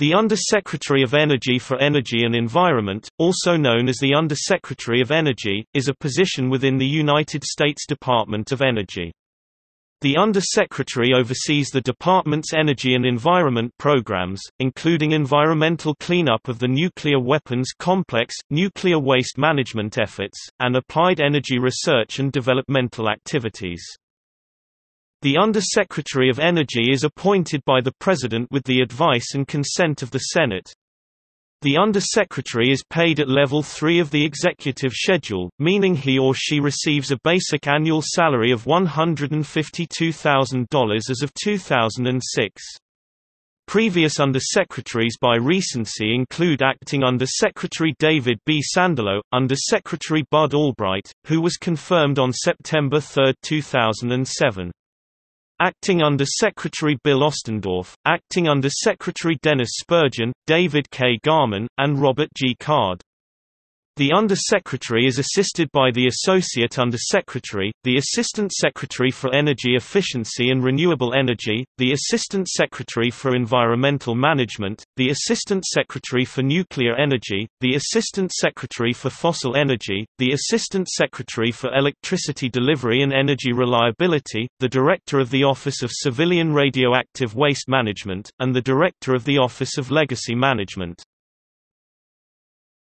The Undersecretary of Energy for Energy and Environment, also known as the Undersecretary of Energy, is a position within the United States Department of Energy. The Undersecretary oversees the department's energy and environment programs, including environmental cleanup of the nuclear weapons complex, nuclear waste management efforts, and applied energy research and developmental activities. The Under-Secretary of Energy is appointed by the President with the advice and consent of the Senate. The Under-Secretary is paid at level 3 of the executive schedule, meaning he or she receives a basic annual salary of $152,000 as of 2006. Previous Under-Secretaries by recency include Acting Under-Secretary David B. Sandelow, Under-Secretary Bud Albright, who was confirmed on September 3, 2007. Acting Under Secretary Bill Ostendorf, Acting Under Secretary Dennis Spurgeon, David K. Garman, and Robert G. Card. The Undersecretary is assisted by the Associate Undersecretary, the Assistant Secretary for Energy Efficiency and Renewable Energy, the Assistant Secretary for Environmental Management, the Assistant Secretary for Nuclear Energy, the Assistant Secretary for Fossil Energy, the Assistant Secretary for Electricity Delivery and Energy Reliability, the Director of the Office of Civilian Radioactive Waste Management, and the Director of the Office of Legacy Management.